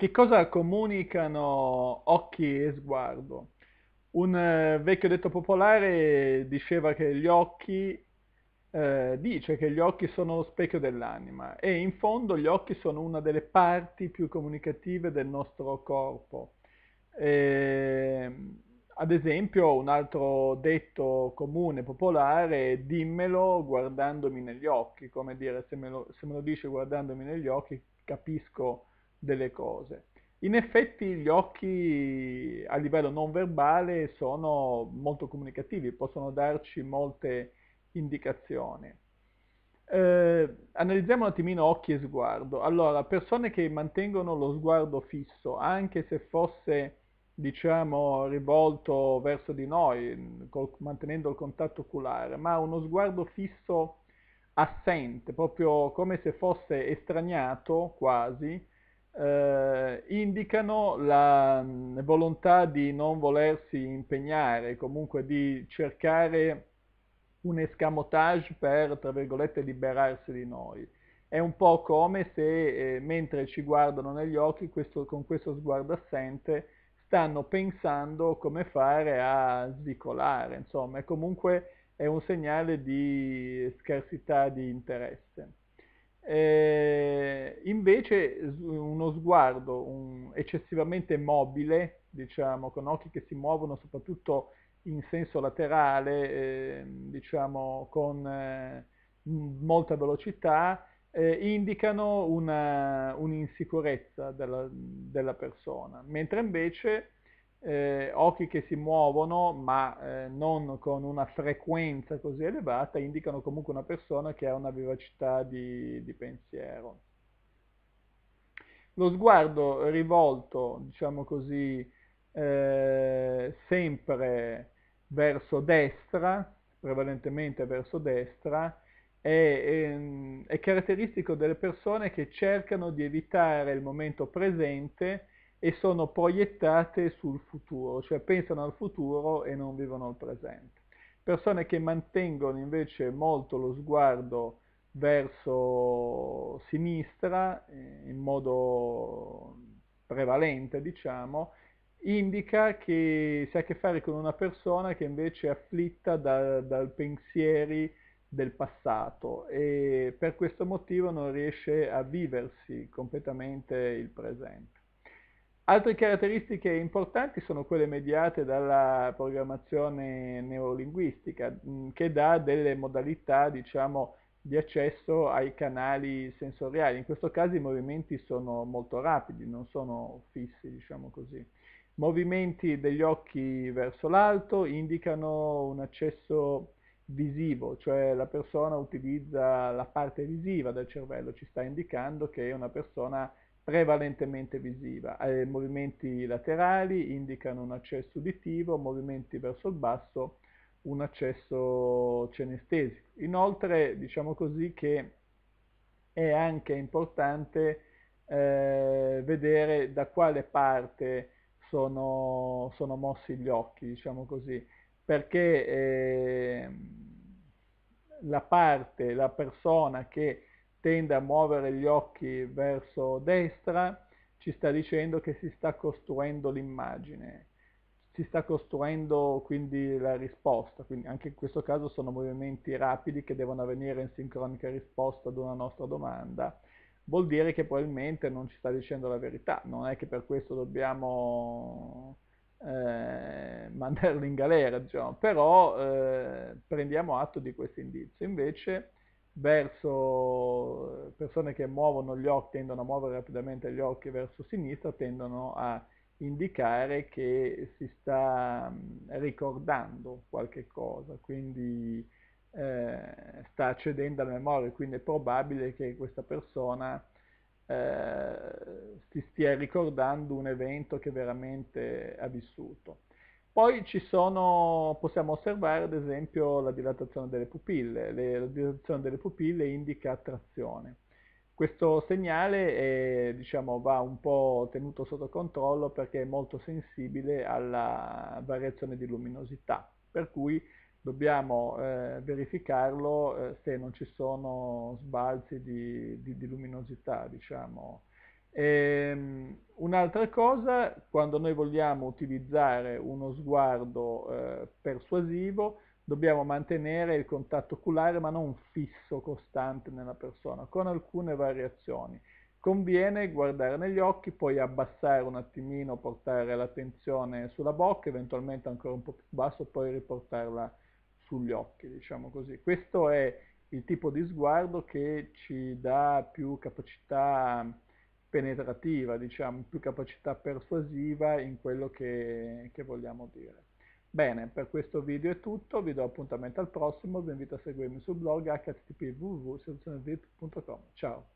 Che cosa comunicano occhi e sguardo? Un eh, vecchio detto popolare diceva che gli occhi, eh, dice che gli occhi sono lo specchio dell'anima e in fondo gli occhi sono una delle parti più comunicative del nostro corpo. Eh, ad esempio un altro detto comune, popolare, è dimmelo guardandomi negli occhi, come dire se me lo, se me lo dice guardandomi negli occhi capisco delle cose. In effetti gli occhi a livello non verbale sono molto comunicativi, possono darci molte indicazioni. Eh, analizziamo un attimino occhi e sguardo. Allora, persone che mantengono lo sguardo fisso, anche se fosse diciamo rivolto verso di noi, col, mantenendo il contatto oculare, ma uno sguardo fisso assente, proprio come se fosse estraniato quasi eh, indicano la mh, mm, volontà di non volersi impegnare, comunque di cercare un escamotage per, tra virgolette, liberarsi di noi. È un po' come se eh, mentre ci guardano negli occhi, questo, con questo sguardo assente, stanno pensando come fare a svicolare, insomma, è comunque è un segnale di scarsità di interesse. Eh, invece uno sguardo un, eccessivamente mobile, diciamo, con occhi che si muovono soprattutto in senso laterale, eh, diciamo, con eh, molta velocità, eh, indicano un'insicurezza della, della persona, mentre invece eh, occhi che si muovono ma eh, non con una frequenza così elevata indicano comunque una persona che ha una vivacità di, di pensiero. Lo sguardo rivolto, diciamo così, eh, sempre verso destra, prevalentemente verso destra, è, è, ehm, è, caratteristico delle persone che cercano di evitare il momento presente e sono proiettate sul futuro, cioè pensano al futuro e non vivono il presente. Persone che mantengono invece molto lo sguardo verso sinistra, eh, in modo prevalente diciamo, indica che si ha a che fare con una persona che invece è afflitta da, pensieri del passato e per questo motivo non riesce a viversi completamente il presente. Altre caratteristiche importanti sono quelle mediate dalla programmazione neurolinguistica, mm, che dà delle modalità, diciamo, di accesso ai canali sensoriali. In questo caso i movimenti sono molto rapidi, non sono fissi, diciamo così. Movimenti degli occhi verso l'alto indicano un accesso visivo, cioè la persona utilizza la parte visiva del cervello, ci sta indicando che è una persona prevalentemente visiva. Eh, movimenti laterali indicano un accesso uditivo, movimenti verso il basso un accesso cenestesico. Inoltre diciamo così che è anche importante eh, vedere da quale parte sono, sono, mossi gli occhi, diciamo così, perché eh, la parte, la persona che tende a muovere gli occhi verso destra, ci sta dicendo che si sta costruendo l'immagine, si sta costruendo quindi la risposta, quindi anche in questo caso sono movimenti rapidi che devono avvenire in sincronica risposta ad una nostra domanda, vuol dire che probabilmente non ci sta dicendo la verità, non è che per questo dobbiamo eh, mandarlo in galera, diciamo. però eh, prendiamo atto di questo indizio. Invece verso persone che muovono gli occhi, tendono a muovere rapidamente gli occhi verso sinistra, tendono a indicare che si sta ricordando qualche cosa, quindi eh, sta accedendo alla memoria, quindi è probabile che questa persona eh, si stia ricordando un evento che veramente ha vissuto. Poi ci sono, possiamo osservare ad esempio la dilatazione delle pupille, Le, la dilatazione delle pupille indica attrazione. Questo segnale è, diciamo, va un po' tenuto sotto controllo perché è molto sensibile alla variazione di luminosità, per cui dobbiamo eh, verificarlo eh, se non ci sono sbalzi di, di, di luminosità, diciamo. E, ehm, Un'altra cosa, quando noi vogliamo utilizzare uno sguardo eh, persuasivo, dobbiamo mantenere il contatto oculare ma non fisso, costante nella persona, con alcune variazioni. Conviene guardare negli occhi, poi abbassare un attimino, portare l'attenzione sulla bocca, eventualmente ancora un po' più basso, poi riportarla sugli occhi, diciamo così. Questo è il tipo di sguardo che ci dà più capacità penetrativa, diciamo, più capacità persuasiva in quello che, che vogliamo dire. Bene, per questo video è tutto, vi do appuntamento al prossimo, vi invito a seguirmi sul blog http www.selezionevip.com. Ciao!